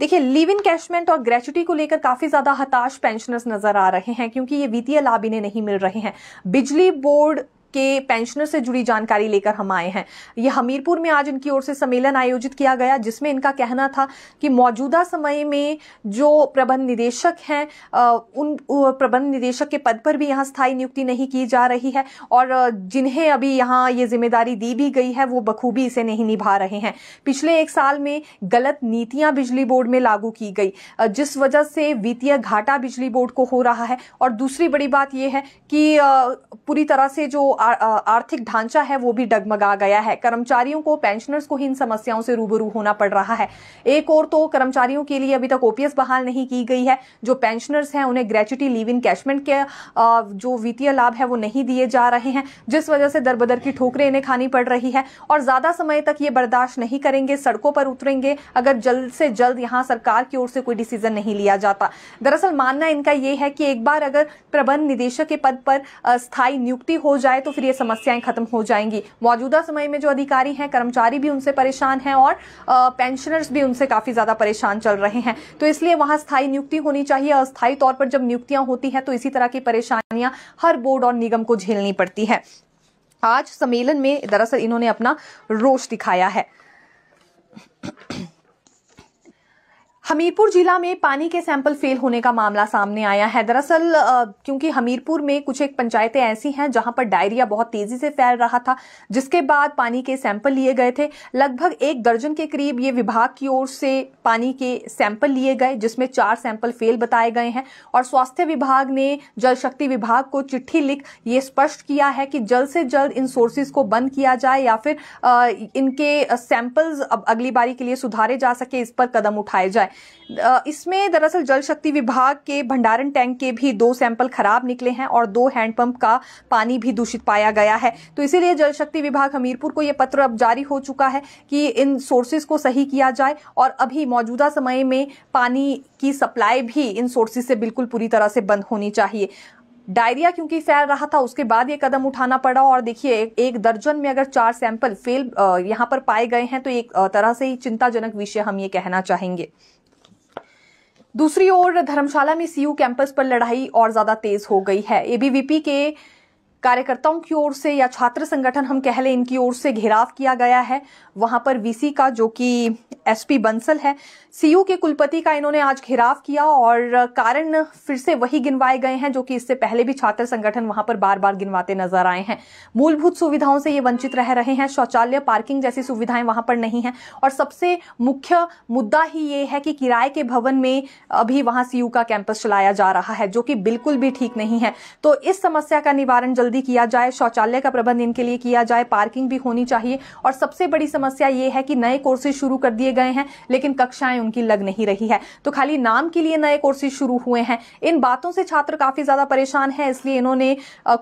देखिए live in कैशमेंट और gratuity को लेकर काफी ज्यादा हताश पेंशनर्स नजर आ रहे हैं क्योंकि ये वित्तीय लाभ इन्हें नहीं मिल रहे हैं बिजली बोर्ड के पेंशनर से जुड़ी जानकारी लेकर हम आए हैं यह हमीरपुर में आज इनकी ओर से सम्मेलन आयोजित किया गया जिसमें इनका कहना था कि मौजूदा समय में जो प्रबंध निदेशक हैं उन प्रबंध निदेशक के पद पर भी यहाँ स्थायी नियुक्ति नहीं की जा रही है और जिन्हें अभी यहाँ ये जिम्मेदारी दी भी गई है वो बखूबी इसे नहीं निभा रहे हैं पिछले एक साल में गलत नीतियां बिजली बोर्ड में लागू की गई जिस वजह से वित्तीय घाटा बिजली बोर्ड को हो रहा है और दूसरी बड़ी बात यह है कि पूरी तरह से जो आर्थिक ढांचा है वो भी डगमगा गया है कर्मचारियों को पेंशनर्स को ही इन समस्याओं से रूबरू होना पड़ रहा है एक और तो कर्मचारियों के लिए अभी तक ओपीएस बहाल नहीं की गई है जो पेंशनर्स हैं उन्हें ग्रेचुटी लीव इन कैशमेंट के जो वित्तीय लाभ है वो नहीं दिए जा रहे हैं जिस वजह से दरबदर की ठोकरें इन्हें खानी पड़ रही है और ज्यादा समय तक ये बर्दाश्त नहीं करेंगे सड़कों पर उतरेंगे अगर जल्द से जल्द यहाँ सरकार की ओर से कोई डिसीजन नहीं लिया जाता दरअसल मानना इनका ये है कि एक बार अगर प्रबंध निदेशक के पद पर स्थायी नियुक्ति हो जाए तो तो फिर ये समस्याएं खत्म हो जाएंगी मौजूदा समय में जो अधिकारी हैं कर्मचारी भी उनसे परेशान हैं और पेंशनर्स भी उनसे काफी ज्यादा परेशान चल रहे हैं तो इसलिए वहां स्थायी नियुक्ति होनी चाहिए अस्थायी तौर पर जब नियुक्तियां होती हैं तो इसी तरह की परेशानियां हर बोर्ड और निगम को झेलनी पड़ती है आज सम्मेलन में दरअसल इन्होंने अपना रोष दिखाया है हमीरपुर जिला में पानी के सैंपल फेल होने का मामला सामने आया है दरअसल क्योंकि हमीरपुर में कुछ एक पंचायतें ऐसी हैं जहां पर डायरिया बहुत तेजी से फैल रहा था जिसके बाद पानी के सैंपल लिए गए थे लगभग एक दर्जन के करीब ये विभाग की ओर से पानी के सैंपल लिए गए जिसमें चार सैंपल फेल बताए गए हैं और स्वास्थ्य विभाग ने जल शक्ति विभाग को चिट्ठी लिख ये स्पष्ट किया है कि जल्द से जल्द इन सोर्सेज को बंद किया जाए या फिर इनके सैंपल्स अब अगली बारी के लिए सुधारे जा सके इस पर कदम उठाए जाए इसमें दरअसल जल शक्ति विभाग के भंडारण टैंक के भी दो सैंपल खराब निकले हैं और दो हैंडपंप का पानी भी दूषित पाया गया है तो इसीलिए जल शक्ति विभाग हमीरपुर को यह पत्र अब जारी हो चुका है कि इन सोर्सेज को सही किया जाए और अभी मौजूदा समय में पानी की सप्लाई भी इन सोर्सेज से बिल्कुल पूरी तरह से बंद होनी चाहिए डायरिया क्योंकि फैल रहा था उसके बाद ये कदम उठाना पड़ा और देखिए एक दर्जन में अगर चार सैंपल फेल यहां पर पाए गए हैं तो एक तरह से ही चिंताजनक विषय हम ये कहना चाहेंगे दूसरी ओर धर्मशाला में सीयू कैंपस पर लड़ाई और ज्यादा तेज हो गई है एबीवीपी के कार्यकर्ताओं की ओर से या छात्र संगठन हम कह लें इनकी ओर से घेराव किया गया है वहां पर वीसी का जो कि एसपी बंसल है सीयू के कुलपति का इन्होंने आज घेराव किया और कारण फिर से वही गिनवाए गए हैं जो कि इससे पहले भी छात्र संगठन वहां पर बार बार गिनवाते नजर आए हैं मूलभूत सुविधाओं से ये वंचित रह रहे हैं शौचालय पार्किंग जैसी सुविधाएं वहां पर नहीं है और सबसे मुख्य मुद्दा ही ये है कि किराए के भवन में अभी वहां सीयू का कैंपस चलाया जा रहा है जो कि बिल्कुल भी ठीक नहीं है तो इस समस्या का निवारण जल्दी किया जाए शौचालय का प्रबंध इनके लिए किया जाए पार्किंग भी होनी चाहिए और सबसे बड़ी समस्या ये है कि नए कोर्सेज शुरू कर दिए गए गए हैं लेकिन कक्षाएं उनकी लग नहीं रही है तो खाली नाम के लिए नए कोर्सेज शुरू हुए हैं इन बातों से छात्र काफी ज्यादा परेशान है इसलिए इन्होंने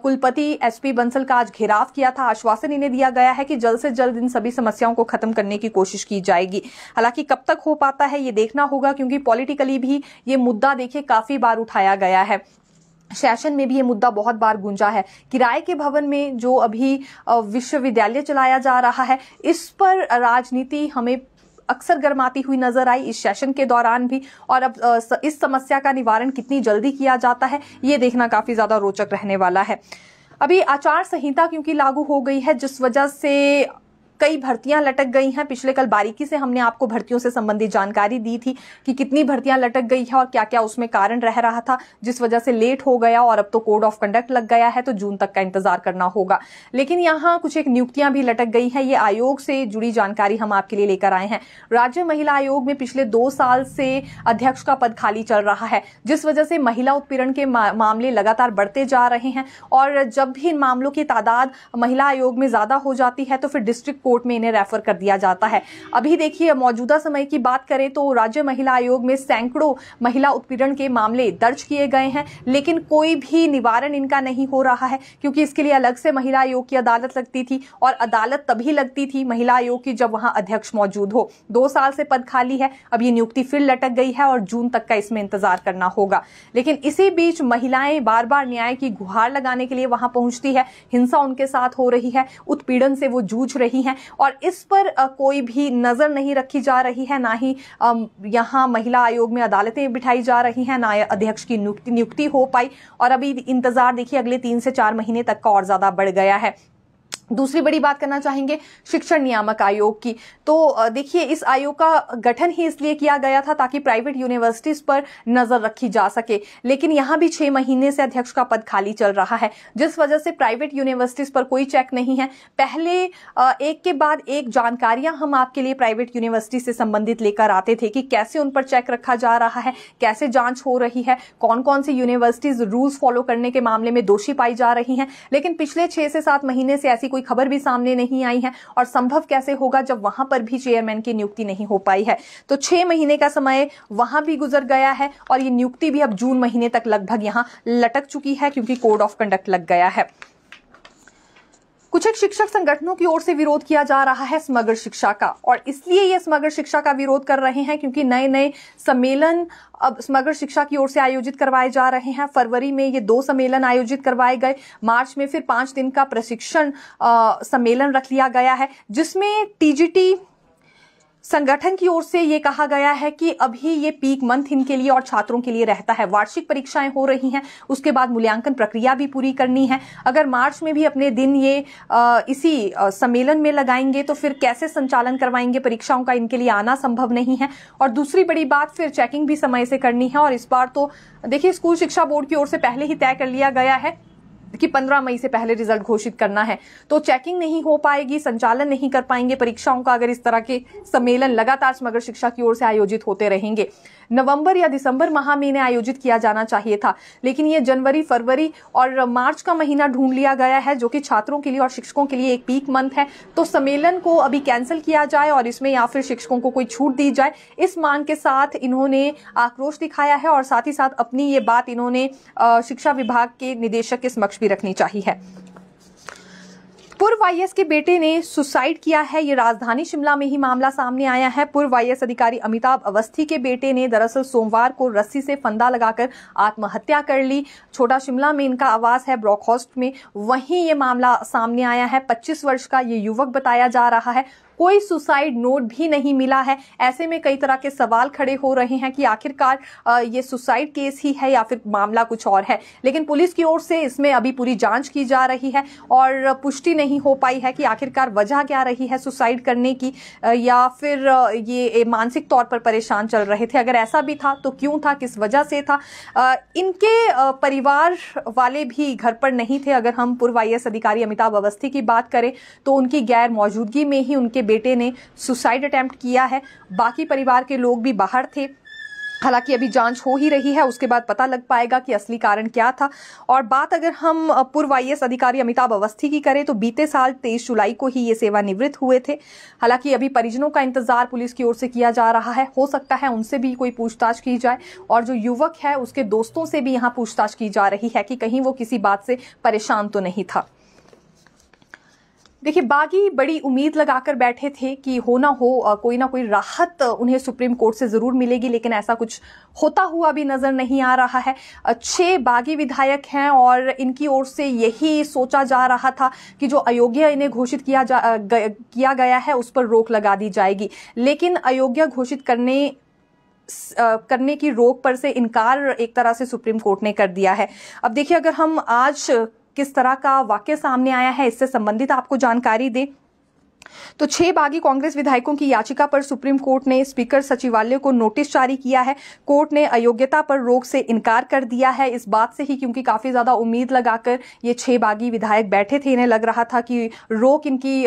कुलपति एस बंसल का आज घेराव किया था आश्वासन इन्हें दिया गया है कि जल्द से जल्द इन सभी समस्याओं को खत्म करने की कोशिश की जाएगी हालांकि कब तक हो पाता है ये देखना होगा क्योंकि पॉलिटिकली भी ये मुद्दा देखिए काफी बार उठाया गया है सेशन में भी ये मुद्दा बहुत बार गूंजा है किराए के भवन में जो अभी विश्वविद्यालय चलाया जा रहा है इस पर राजनीति हमें अक्सर गर्माती हुई नजर आई इस सेशन के दौरान भी और अब इस समस्या का निवारण कितनी जल्दी किया जाता है ये देखना काफी ज्यादा रोचक रहने वाला है अभी आचार संहिता क्योंकि लागू हो गई है जिस वजह से कई भर्तियां लटक गई हैं पिछले कल बारीकी से हमने आपको भर्तियों से संबंधित जानकारी दी थी कि कितनी भर्तियां लटक गई है और क्या क्या उसमें कारण रह रहा था जिस वजह से लेट हो गया और अब तो कोड ऑफ कंडक्ट लग गया है तो जून तक का इंतजार करना होगा लेकिन यहाँ कुछ एक नियुक्तियां भी लटक गई हैं ये आयोग से जुड़ी जानकारी हम आपके लिए लेकर आए हैं राज्य महिला आयोग में पिछले दो साल से अध्यक्ष का पद खाली चल रहा है जिस वजह से महिला उत्पीड़न के मामले लगातार बढ़ते जा रहे हैं और जब भी इन मामलों की तादाद महिला आयोग में ज्यादा हो जाती है तो फिर डिस्ट्रिक्ट कोर्ट में इन्हें रेफर कर दिया जाता है अभी देखिए मौजूदा समय की बात करें तो राज्य महिला आयोग में सैकड़ों महिला उत्पीड़न के मामले दर्ज किए गए हैं लेकिन कोई भी निवारण इनका नहीं हो रहा है क्योंकि इसके लिए अलग से महिला आयोग की अदालत लगती थी और अदालत तभी लगती थी महिला आयोग की जब वहां अध्यक्ष मौजूद हो दो साल से पद खाली है अब ये नियुक्ति फिर लटक गई है और जून तक का इसमें इंतजार करना होगा लेकिन इसी बीच महिलाएं बार बार न्याय की गुहार लगाने के लिए वहां पहुंचती है हिंसा उनके साथ हो रही है उत्पीड़न से वो जूझ रही हैं और इस पर कोई भी नज़र नहीं रखी जा रही है ना ही यहाँ महिला आयोग में अदालतें बिठाई जा रही हैं ना अध्यक्ष की नियुक्ति नियुक्ति हो पाई और अभी इंतज़ार देखिए अगले तीन से चार महीने तक का और ज़्यादा बढ़ गया है दूसरी बड़ी बात करना चाहेंगे शिक्षण नियामक आयोग की तो देखिए इस आयोग का गठन ही इसलिए किया गया था ताकि प्राइवेट यूनिवर्सिटीज पर नजर रखी जा सके लेकिन यहां भी छह महीने से अध्यक्ष का पद खाली चल रहा है जिस वजह से प्राइवेट यूनिवर्सिटीज पर कोई चेक नहीं है पहले एक के बाद एक जानकारियां हम आपके लिए प्राइवेट यूनिवर्सिटी से संबंधित लेकर आते थे कि कैसे उन पर चेक रखा जा रहा है कैसे जांच हो रही है कौन कौन सी यूनिवर्सिटीज रूल्स फॉलो करने के मामले में दोषी पाई जा रही है लेकिन पिछले छह से सात महीने से ऐसी कोई कोई खबर भी सामने नहीं आई है और संभव कैसे होगा जब वहां पर भी चेयरमैन की नियुक्ति नहीं हो पाई है तो छह महीने का समय वहां भी गुजर गया है और ये नियुक्ति भी अब जून महीने तक लगभग यहां लटक चुकी है क्योंकि कोड ऑफ कंडक्ट लग गया है कुछ एक शिक्षक संगठनों की ओर से विरोध किया जा रहा है समग्र शिक्षा का और इसलिए ये समग्र शिक्षा का विरोध कर रहे हैं क्योंकि नए नए सम्मेलन अब समग्र शिक्षा की ओर से आयोजित करवाए जा रहे हैं फरवरी में ये दो सम्मेलन आयोजित करवाए गए मार्च में फिर पांच दिन का प्रशिक्षण सम्मेलन रख लिया गया है जिसमें टीजीटी संगठन की ओर से ये कहा गया है कि अभी ये पीक मंथ इनके लिए और छात्रों के लिए रहता है वार्षिक परीक्षाएं हो रही हैं उसके बाद मूल्यांकन प्रक्रिया भी पूरी करनी है अगर मार्च में भी अपने दिन ये आ, इसी आ, सम्मेलन में लगाएंगे तो फिर कैसे संचालन करवाएंगे परीक्षाओं का इनके लिए आना संभव नहीं है और दूसरी बड़ी बात फिर चेकिंग भी समय से करनी है और इस बार तो देखिए स्कूल शिक्षा बोर्ड की ओर से पहले ही तय कर लिया गया है कि 15 मई से पहले रिजल्ट घोषित करना है तो चेकिंग नहीं हो पाएगी संचालन नहीं कर पाएंगे परीक्षाओं का अगर इस तरह के सम्मेलन लगातार समग्र शिक्षा की ओर से आयोजित होते रहेंगे नवंबर या दिसंबर माह में इन्हें आयोजित किया जाना चाहिए था लेकिन ये जनवरी फरवरी और मार्च का महीना ढूंढ लिया गया है जो कि छात्रों के लिए और शिक्षकों के लिए एक पीक मंथ है तो सम्मेलन को अभी कैंसिल किया जाए और इसमें या फिर शिक्षकों को कोई छूट दी जाए इस मांग के साथ इन्होंने आक्रोश दिखाया है और साथ ही साथ अपनी ये बात इन्होंने शिक्षा विभाग के निदेशक के समक्ष भी रखनी चाहिए पूर्व वाईएस के बेटे ने सुसाइड किया है ये राजधानी शिमला में ही मामला सामने आया है पूर्व वाईएस अधिकारी अमिताभ अवस्थी के बेटे ने दरअसल सोमवार को रस्सी से फंदा लगाकर आत्महत्या कर ली छोटा शिमला में इनका आवास है ब्रॉकहॉस्ट में वहीं ये मामला सामने आया है 25 वर्ष का ये युवक बताया जा रहा है कोई सुसाइड नोट भी नहीं मिला है ऐसे में कई तरह के सवाल खड़े हो रहे हैं कि आखिरकार ये सुसाइड केस ही है या फिर मामला कुछ और है लेकिन पुलिस की ओर से इसमें अभी पूरी जांच की जा रही है और पुष्टि नहीं हो पाई है कि आखिरकार वजह क्या रही है सुसाइड करने की या फिर ये मानसिक तौर पर परेशान चल रहे थे अगर ऐसा भी था तो क्यों था किस वजह से था इनके परिवार वाले भी घर पर नहीं थे अगर हम पूर्व आई अधिकारी अमिताभ अवस्थी की बात करें तो उनकी गैर मौजूदगी में ही उनके बेटे ने सुसाइड अटैम्प्ट किया है बाकी परिवार के लोग भी बाहर थे हालांकि अभी जांच हो ही रही है उसके बाद पता लग पाएगा कि असली कारण क्या था और बात अगर हम पूर्व आई अधिकारी अमिताभ अवस्थी की करें तो बीते साल तेईस जुलाई को ही ये सेवानिवृत्त हुए थे हालांकि अभी परिजनों का इंतजार पुलिस की ओर से किया जा रहा है हो सकता है उनसे भी कोई पूछताछ की जाए और जो युवक है उसके दोस्तों से भी यहाँ पूछताछ की जा रही है कि कहीं वो किसी बात से परेशान तो नहीं था देखिए बागी बड़ी उम्मीद लगाकर बैठे थे कि हो ना हो कोई ना कोई राहत उन्हें सुप्रीम कोर्ट से ज़रूर मिलेगी लेकिन ऐसा कुछ होता हुआ भी नज़र नहीं आ रहा है छह बागी विधायक हैं और इनकी ओर से यही सोचा जा रहा था कि जो अयोग्य इन्हें घोषित किया जा ग, किया गया है उस पर रोक लगा दी जाएगी लेकिन अयोग्य घोषित करने करने की रोक पर से इनकार एक तरह से सुप्रीम कोर्ट ने कर दिया है अब देखिए अगर हम आज किस तरह का वाक्य सामने आया है इससे संबंधित आपको जानकारी दें तो छह बागी कांग्रेस विधायकों की याचिका पर सुप्रीम कोर्ट ने स्पीकर सचिवालय को नोटिस जारी किया है कोर्ट ने अयोग्यता पर रोक से इनकार कर दिया है इस बात से ही क्योंकि काफी ज्यादा उम्मीद लगाकर ये छह बागी विधायक बैठे थे इन्हें लग रहा था कि रोक इनकी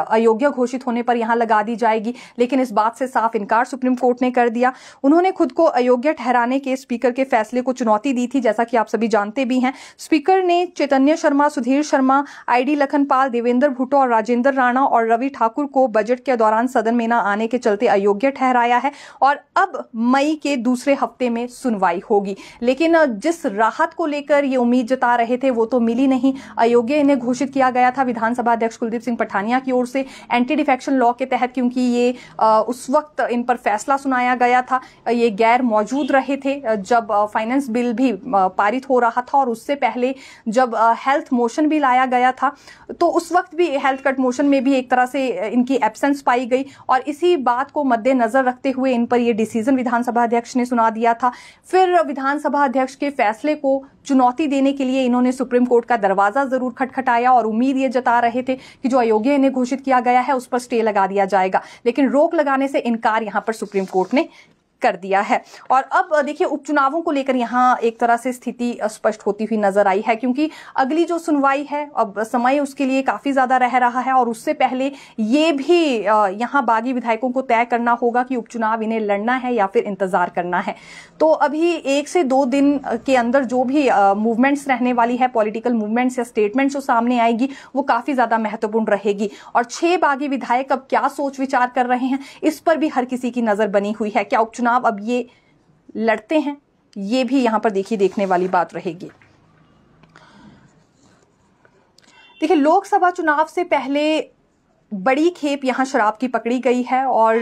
अयोग्य घोषित होने पर यहां लगा दी जाएगी लेकिन इस बात से साफ इनकार सुप्रीम कोर्ट ने कर दिया उन्होंने खुद को अयोग्य ठहराने के स्पीकर के फैसले को चुनौती दी थी जैसा कि आप सभी जानते भी हैं स्पीकर ने चैतन्य शर्मा सुधीर शर्मा आईडी लखनपाल देवेंद्र भुट्टो और राजेंद्र राजेंद्र राणा और रवि ठाकुर को बजट के दौरान सदन में न आने के चलते अयोग्य ठहराया है और अब मई के दूसरे हफ्ते में सुनवाई होगी लेकिन जिस राहत को लेकर ये उम्मीद जता रहे थे वो तो मिली नहीं अयोग्य इन्हें घोषित किया गया था विधानसभा अध्यक्ष कुलदीप सिंह पठानिया की ओर से एंटी डिफेक्शन लॉ के तहत क्योंकि ये उस वक्त इन पर फैसला सुनाया गया था ये गैर मौजूद रहे थे जब फाइनेंस बिल भी पारित हो रहा था और उससे पहले जब हेल्थ मोशन भी लाया गया था तो उस वक्त भी हेल्थ कट मोशन प्रमोशन में भी एक तरह से इनकी एबसेंस पाई गई और इसी बात को मद्देनजर रखते हुए इन पर यह डिसीजन विधानसभा अध्यक्ष ने सुना दिया था फिर विधानसभा अध्यक्ष के फैसले को चुनौती देने के लिए इन्होंने सुप्रीम कोर्ट का दरवाजा जरूर खटखटाया और उम्मीद ये जता रहे थे कि जो अयोग्य इन्हें घोषित किया गया है उस पर स्टे लगा दिया जाएगा लेकिन रोक लगाने से इनकार यहां पर सुप्रीम कोर्ट ने कर दिया है और अब देखिए उपचुनावों को लेकर यहाँ एक तरह से स्थिति स्पष्ट होती हुई नजर आई है क्योंकि अगली जो सुनवाई है अब समय उसके लिए काफी ज्यादा रह रहा है और उससे पहले ये भी यहाँ बागी विधायकों को तय करना होगा कि उपचुनाव इन्हें लड़ना है या फिर इंतजार करना है तो अभी एक से दो दिन के अंदर जो भी मूवमेंट्स रहने वाली है पॉलिटिकल मूवमेंट्स या स्टेटमेंट्स जो सामने आएगी वो काफी ज्यादा महत्वपूर्ण रहेगी और छह बागी विधायक अब क्या सोच विचार कर रहे हैं इस पर भी हर किसी की नजर बनी हुई है क्या उपचुनाव चुनाव अब ये लड़ते हैं ये भी यहां पर देखिए देखने वाली बात रहेगी देखिए लोकसभा चुनाव से पहले बड़ी खेप यहाँ शराब की पकड़ी गई है और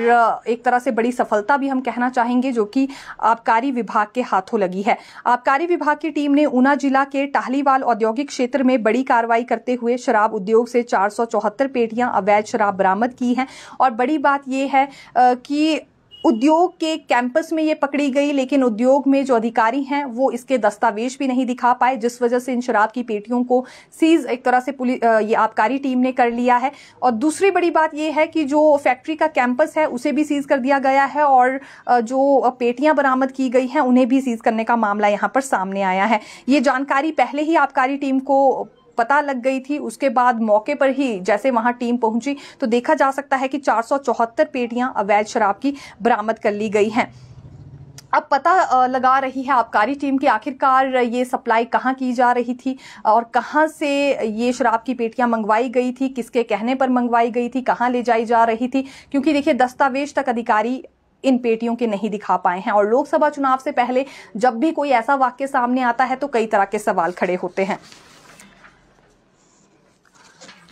एक तरह से बड़ी सफलता भी हम कहना चाहेंगे जो कि आबकारी विभाग के हाथों लगी है आबकारी विभाग की टीम ने ऊना जिला के टाहलीवाल औद्योगिक क्षेत्र में बड़ी कार्रवाई करते हुए शराब उद्योग से चार पेटियां अवैध शराब बरामद की हैं और बड़ी बात यह है कि उद्योग के कैंपस में ये पकड़ी गई लेकिन उद्योग में जो अधिकारी हैं वो इसके दस्तावेज भी नहीं दिखा पाए जिस वजह से इन शराब की पेटियों को सीज एक तरह से पुलिस ये आबकारी टीम ने कर लिया है और दूसरी बड़ी बात ये है कि जो फैक्ट्री का कैंपस है उसे भी सीज कर दिया गया है और जो पेटियां बरामद की गई हैं उन्हें भी सीज करने का मामला यहाँ पर सामने आया है ये जानकारी पहले ही आबकारी टीम को पता लग गई थी उसके बाद मौके पर ही जैसे वहां टीम पहुंची तो देखा जा सकता है कि चार पेटियां अवैध शराब की बरामद कर ली गई हैं अब पता लगा रही है आबकारी टीम की आखिरकार ये सप्लाई कहाँ की जा रही थी और कहाँ से ये शराब की पेटियाँ मंगवाई गई थी किसके कहने पर मंगवाई गई थी कहाँ ले जाई जा रही थी क्योंकि देखिए दस्तावेज तक अधिकारी इन पेटियों के नहीं दिखा पाए हैं और लोकसभा चुनाव से पहले जब भी कोई ऐसा वाक्य सामने आता है तो कई तरह के सवाल खड़े होते हैं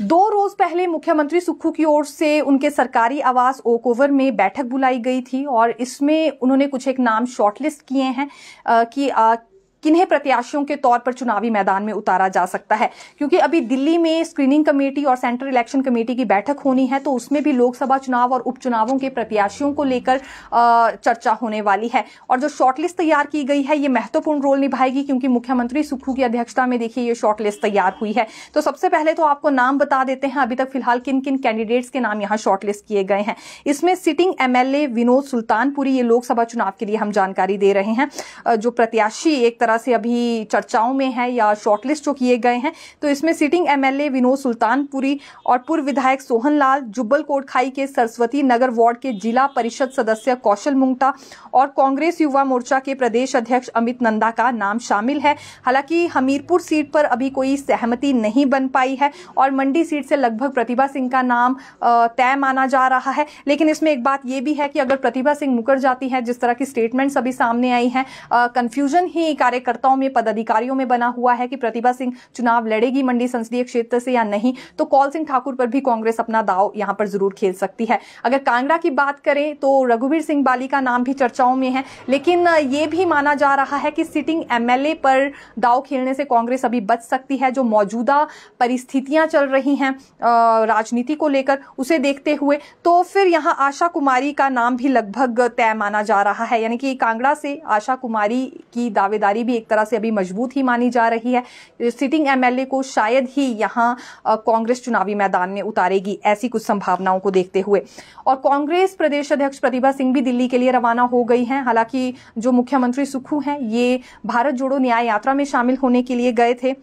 दो रोज पहले मुख्यमंत्री सुक्खू की ओर से उनके सरकारी आवास ओकओवर में बैठक बुलाई गई थी और इसमें उन्होंने कुछ एक नाम शॉर्टलिस्ट किए हैं कि आ, किन्हें प्रत्याशियों के तौर पर चुनावी मैदान में उतारा जा सकता है क्योंकि अभी दिल्ली में स्क्रीनिंग कमेटी और सेंट्रल इलेक्शन कमेटी की बैठक होनी है तो उसमें भी लोकसभा चुनाव और उपचुनावों के प्रत्याशियों को लेकर चर्चा होने वाली है और जो शॉर्टलिस्ट तैयार की गई है ये महत्वपूर्ण रोल निभाएगी क्योंकि मुख्यमंत्री सुक्खू की अध्यक्षता में देखिए ये शॉर्टलिस्ट तैयार हुई है तो सबसे पहले तो आपको नाम बता देते हैं अभी तक फिलहाल किन किन कैंडिडेट्स के नाम यहाँ शॉर्टलिस्ट किए गए हैं इसमें सिटिंग एमएलए विनोद सुल्तानपुरी ये लोकसभा चुनाव के लिए हम जानकारी दे रहे हैं जो प्रत्याशी एक तरह तरह से अभी चर्चाओं में है या शॉर्टलिस्ट जो किए गए हैं तो इसमें सिटिंग एमएलए विनोद सुल्तानपुरी और पूर्व विधायक सोहन लाल जुब्बल कोटखाई के सरस्वती नगर वार्ड के जिला परिषद सदस्य कौशल मुंगटा और कांग्रेस युवा मोर्चा के प्रदेश अध्यक्ष अमित नंदा का नाम शामिल है हालांकि हमीरपुर सीट पर अभी कोई सहमति नहीं बन पाई है और मंडी सीट से लगभग प्रतिभा सिंह का नाम तय माना जा रहा है लेकिन इसमें एक बात यह भी है कि अगर प्रतिभा सिंह मुकर जाती है जिस तरह की स्टेटमेंट्स अभी सामने आई हैं कंफ्यूजन ही कार्यक्रम कार्यकर्ताओं में पदाधिकारियों में बना हुआ है कि प्रतिभा सिंह चुनाव लड़ेगी मंडी संसदीय क्षेत्र से या नहीं तो कौल सिंह ठाकुर पर भी कांग्रेस अपना दाव यहां पर जरूर खेल सकती है अगर कांगड़ा की बात करें तो रघुवीर सिंह बाली का नाम भी चर्चाओं में है लेकिन ये भी माना जा रहा है कि सिटिंग एमएलए पर दाव खेलने से कांग्रेस अभी बच सकती है जो मौजूदा परिस्थितियां चल रही हैं राजनीति को लेकर उसे देखते हुए तो फिर यहाँ आशा कुमारी का नाम भी लगभग तय माना जा रहा है यानी कि कांगड़ा से आशा कुमारी की दावेदारी भी एक तरह से अभी मजबूत ही मानी जा रही है तो सिटिंग एमएलए को शायद ही यहाँ कांग्रेस चुनावी मैदान में उतारेगी ऐसी कुछ संभावनाओं को देखते हुए और कांग्रेस प्रदेश अध्यक्ष प्रतिभा सिंह भी दिल्ली के लिए रवाना हो गई हैं हालांकि जो मुख्यमंत्री सुखू हैं ये भारत जोड़ो न्याय यात्रा में शामिल होने के लिए गए थे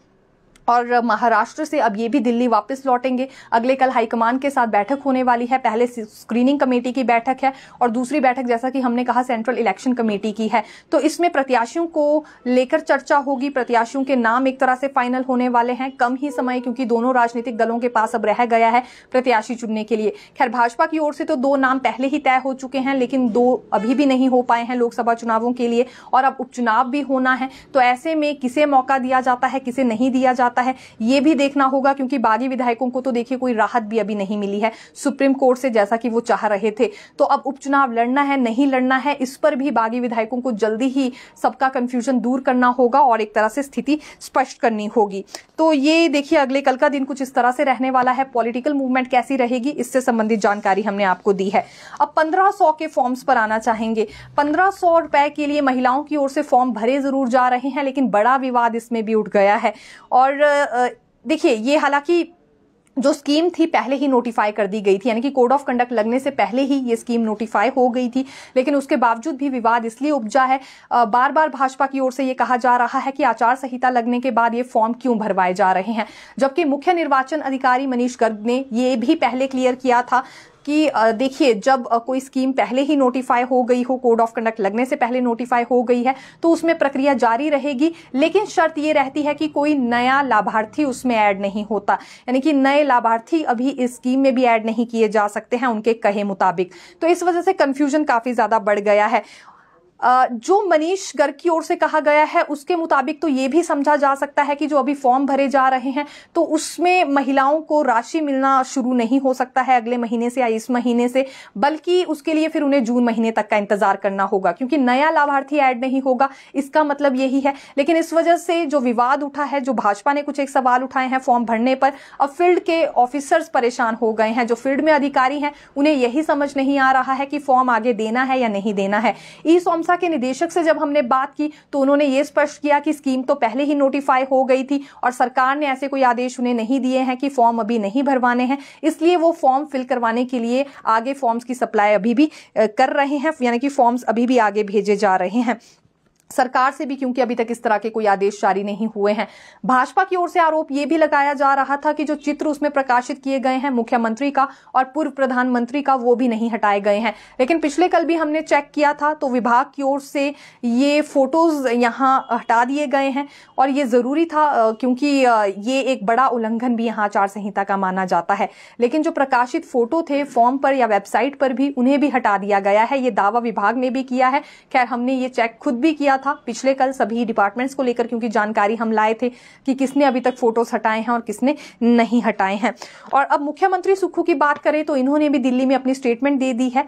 और महाराष्ट्र से अब ये भी दिल्ली वापस लौटेंगे अगले कल हाईकमान के साथ बैठक होने वाली है पहले स्क्रीनिंग कमेटी की बैठक है और दूसरी बैठक जैसा कि हमने कहा सेंट्रल इलेक्शन कमेटी की है तो इसमें प्रत्याशियों को लेकर चर्चा होगी प्रत्याशियों के नाम एक तरह से फाइनल होने वाले हैं कम ही समय क्योंकि दोनों राजनीतिक दलों के पास अब रह गया है प्रत्याशी चुनने के लिए खैर भाजपा की ओर से तो दो नाम पहले ही तय हो चुके हैं लेकिन दो अभी भी नहीं हो पाए हैं लोकसभा चुनावों के लिए और अब उपचुनाव भी होना है तो ऐसे में किसे मौका दिया जाता है किसे नहीं दिया जाता जाता है ये भी देखना होगा क्योंकि बागी विधायकों को तो देखिए कोई राहत भी अभी नहीं मिली है सुप्रीम कोर्ट से जैसा कि वो चाह रहे थे तो अब उपचुनाव लड़ना है नहीं लड़ना है इस पर भी बागी विधायकों को जल्दी ही सबका कंफ्यूजन दूर करना होगा और एक तरह से स्थिति स्पष्ट करनी होगी तो ये देखिए अगले कल का दिन कुछ इस तरह से रहने वाला है पॉलिटिकल मूवमेंट कैसी रहेगी इससे संबंधित जानकारी हमने आपको दी है अब पंद्रह सौ के फॉर्म्स पर आना चाहेंगे पंद्रह सौ रुपए के लिए महिलाओं की ओर से फॉर्म भरे जरूर जा रहे हैं लेकिन बड़ा विवाद इसमें भी उठ गया है और देखिए ये हालांकि जो स्कीम थी पहले ही नोटिफाई कर दी गई थी यानी कि कोड ऑफ कंडक्ट लगने से पहले ही ये स्कीम नोटिफाई हो गई थी लेकिन उसके बावजूद भी विवाद इसलिए उपजा है बार बार भाजपा की ओर से ये कहा जा रहा है कि आचार संहिता लगने के बाद ये फॉर्म क्यों भरवाए जा रहे हैं जबकि मुख्य निर्वाचन अधिकारी मनीष गर्ग ने ये भी पहले क्लियर किया था कि देखिए जब कोई स्कीम पहले ही नोटिफाई हो गई हो कोड ऑफ कंडक्ट लगने से पहले नोटिफाई हो गई है तो उसमें प्रक्रिया जारी रहेगी लेकिन शर्त ये रहती है कि कोई नया लाभार्थी उसमें ऐड नहीं होता यानी कि नए लाभार्थी अभी इस स्कीम में भी ऐड नहीं किए जा सकते हैं उनके कहे मुताबिक तो इस वजह से कंफ्यूजन काफ़ी ज़्यादा बढ़ गया है जो मनीष गर्ग की ओर से कहा गया है उसके मुताबिक तो ये भी समझा जा सकता है कि जो अभी फॉर्म भरे जा रहे हैं तो उसमें महिलाओं को राशि मिलना शुरू नहीं हो सकता है अगले महीने से या इस महीने से बल्कि उसके लिए फिर उन्हें जून महीने तक का इंतजार करना होगा क्योंकि नया लाभार्थी ऐड नहीं होगा इसका मतलब यही है लेकिन इस वजह से जो विवाद उठा है जो भाजपा ने कुछ एक सवाल उठाए हैं फॉर्म भरने पर अब फील्ड के ऑफिसर्स परेशान हो गए हैं जो फील्ड में अधिकारी हैं उन्हें यही समझ नहीं आ रहा है कि फॉर्म आगे देना है या नहीं देना है ई सोमसा नासा के निदेशक से जब हमने बात की तो उन्होंने ये स्पष्ट किया कि स्कीम तो पहले ही नोटिफाई हो गई थी और सरकार ने ऐसे कोई आदेश उन्हें नहीं दिए हैं कि फॉर्म अभी नहीं भरवाने हैं इसलिए वो फॉर्म फिल करवाने के लिए आगे फॉर्म्स की सप्लाई अभी भी कर रहे हैं यानी कि फॉर्म्स अभी भी आगे भेजे जा रहे हैं सरकार से भी क्योंकि अभी तक इस तरह के कोई आदेश जारी नहीं हुए हैं भाजपा की ओर से आरोप यह भी लगाया जा रहा था कि जो चित्र उसमें प्रकाशित किए गए हैं मुख्यमंत्री का और पूर्व प्रधानमंत्री का वो भी नहीं हटाए गए हैं लेकिन पिछले कल भी हमने चेक किया था तो विभाग की ओर से ये फोटोज यहाँ हटा दिए गए हैं और ये जरूरी था क्योंकि ये एक बड़ा उल्लंघन भी यहाँ आचार संहिता का माना जाता है लेकिन जो प्रकाशित फोटो थे फॉर्म पर या वेबसाइट पर भी उन्हें भी हटा दिया गया है ये दावा विभाग ने भी किया है खैर हमने ये चेक खुद भी किया किया था पिछले कल सभी डिपार्टमेंट्स को लेकर क्योंकि जानकारी हम लाए थे कि किसने अभी तक फोटोज हटाए हैं और किसने नहीं हटाए हैं और अब मुख्यमंत्री सुक्खू की बात करें तो इन्होंने भी दिल्ली में अपनी स्टेटमेंट दे दी है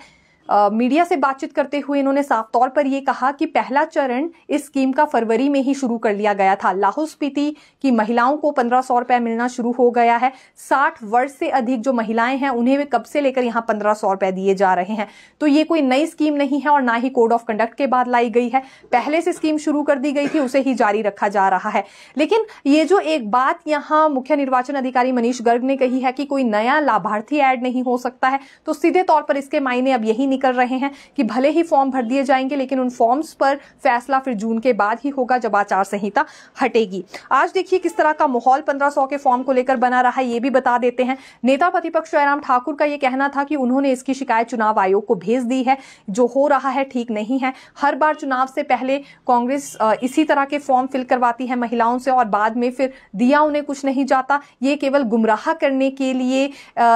मीडिया से बातचीत करते हुए इन्होंने साफ तौर पर यह कहा कि पहला चरण इस स्कीम का फरवरी में ही शुरू कर लिया गया था लाहौल स्पीति की महिलाओं को पंद्रह सौ रुपए मिलना शुरू हो गया है साठ वर्ष से अधिक जो महिलाएं हैं उन्हें वे कब से लेकर यहां पंद्रह सौ रुपए दिए जा रहे हैं तो ये कोई नई स्कीम नहीं है और ना ही कोड ऑफ कंडक्ट के बाद लाई गई है पहले से स्कीम शुरू कर दी गई थी उसे ही जारी रखा जा रहा है लेकिन ये जो एक बात यहां मुख्य निर्वाचन अधिकारी मनीष गर्ग ने कही है कि कोई नया लाभार्थी एड नहीं हो सकता है तो सीधे तौर पर इसके मायने अब यही निकल रहे हैं कि भले ही फॉर्म भर दिए जाएंगे लेकिन उन फॉर्म्स पर फैसला फिर जून के बाद ही होगा जब आचार संहिता हटेगी आज देखिए किस तरह का माहौल पंद्रह के फॉर्म को लेकर बना रहा है ये भी बता देते हैं नेता प्रतिपक्ष जयराम ठाकुर का यह कहना था कि उन्होंने इसकी शिकायत चुनाव आयोग को भेज दी है जो हो रहा है ठीक नहीं है हर बार चुनाव से पहले कांग्रेस इसी तरह के फॉर्म फिल करवाती है महिलाओं से और बाद में फिर दिया उन्हें कुछ नहीं जाता ये केवल गुमराह करने के लिए आ,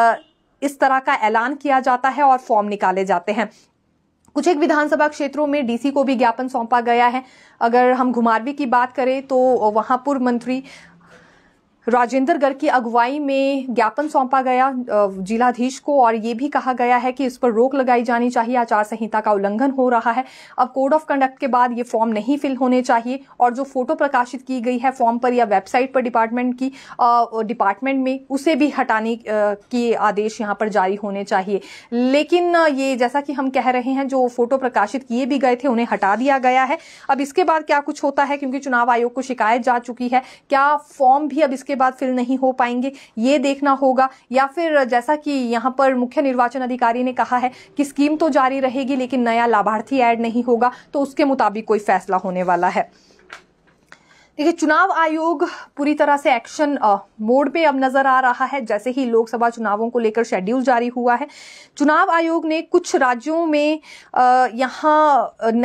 इस तरह का ऐलान किया जाता है और फॉर्म निकाले जाते हैं कुछ एक विधानसभा क्षेत्रों में डीसी को भी ज्ञापन सौंपा गया है अगर हम घुमारवी की बात करें तो वहां पूर्व मंत्री राजेंद्र गर्ग की अगुवाई में ज्ञापन सौंपा गया जिलाधीश को और ये भी कहा गया है कि इस पर रोक लगाई जानी चाहिए आचार संहिता का उल्लंघन हो रहा है अब कोड ऑफ कंडक्ट के बाद ये फॉर्म नहीं फिल होने चाहिए और जो फोटो प्रकाशित की गई है फॉर्म पर या वेबसाइट पर डिपार्टमेंट की डिपार्टमेंट में उसे भी हटाने के आदेश यहाँ पर जारी होने चाहिए लेकिन ये जैसा कि हम कह रहे हैं जो फोटो प्रकाशित किए भी गए थे उन्हें हटा दिया गया है अब इसके बाद क्या कुछ होता है क्योंकि चुनाव आयोग को शिकायत जा चुकी है क्या फॉर्म भी अब इसके बाद फिल नहीं हो पाएंगे ये देखना होगा या फिर जैसा कि यहाँ पर मुख्य निर्वाचन अधिकारी ने कहा है कि स्कीम तो जारी रहेगी लेकिन नया लाभार्थी ऐड नहीं होगा तो उसके मुताबिक कोई फैसला होने वाला है देखिए चुनाव आयोग पूरी तरह से एक्शन मोड पे अब नजर आ रहा है जैसे ही लोकसभा चुनावों को लेकर शेड्यूल जारी हुआ है चुनाव आयोग ने कुछ राज्यों में यहाँ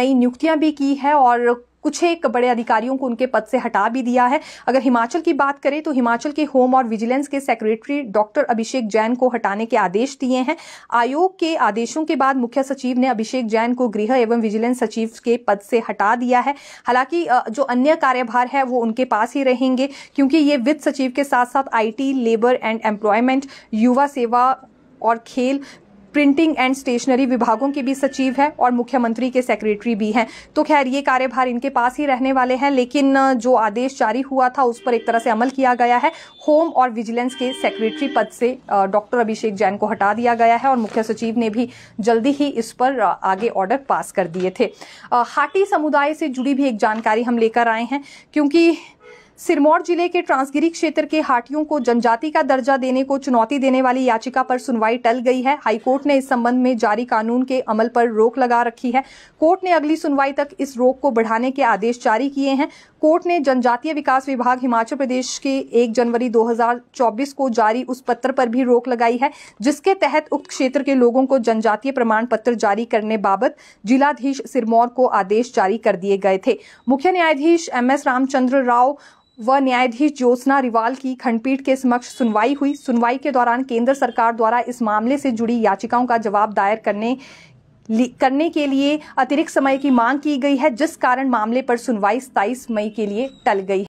नई नियुक्तियां भी की है और कुछ एक बड़े अधिकारियों को उनके पद से हटा भी दिया है अगर हिमाचल की बात करें तो हिमाचल के होम और विजिलेंस के सेक्रेटरी डॉक्टर अभिषेक जैन को हटाने के आदेश दिए हैं आयोग के आदेशों के बाद मुख्य सचिव ने अभिषेक जैन को गृह एवं विजिलेंस सचिव के पद से हटा दिया है हालांकि जो अन्य कार्यभार है वो उनके पास ही रहेंगे क्योंकि ये वित्त सचिव के साथ साथ आईटी लेबर एंड एम्प्लॉयमेंट युवा सेवा और खेल प्रिंटिंग एंड स्टेशनरी विभागों के भी सचिव है और मुख्यमंत्री के सेक्रेटरी भी हैं तो खैर ये कार्यभार इनके पास ही रहने वाले हैं लेकिन जो आदेश जारी हुआ था उस पर एक तरह से अमल किया गया है होम और विजिलेंस के सेक्रेटरी पद से डॉक्टर अभिषेक जैन को हटा दिया गया है और मुख्य सचिव ने भी जल्दी ही इस पर आगे ऑर्डर पास कर दिए थे हाटी समुदाय से जुड़ी भी एक जानकारी हम लेकर आए हैं क्योंकि सिरमौर जिले के ट्रांसगिरी क्षेत्र के हाटियों को जनजाति का दर्जा देने को चुनौती देने वाली याचिका पर सुनवाई टल गई है हाईकोर्ट ने इस संबंध में जारी कानून के अमल पर रोक लगा रखी है कोर्ट ने अगली सुनवाई तक इस रोक को बढ़ाने के आदेश जारी किए हैं कोर्ट ने जनजातीय विकास विभाग हिमाचल प्रदेश के 1 जनवरी 2024 को जारी उस पत्र पर भी रोक लगाई है जिसके तहत उक्त क्षेत्र के लोगों को जनजातीय प्रमाण पत्र जारी करने बाबत जिलाधीश सिरमौर को आदेश जारी कर दिए गए थे मुख्य न्यायाधीश एम एस रामचंद्र राव व न्यायाधीश ज्योत्ना रिवाल की खंडपीठ के समक्ष सुनवाई हुई सुनवाई के दौरान केंद्र सरकार द्वारा इस मामले से जुड़ी याचिकाओं का जवाब दायर करने करने के लिए अतिरिक्त समय की मांग की गई है जिस कारण मामले पर सुनवाई 27 मई के लिए टल गई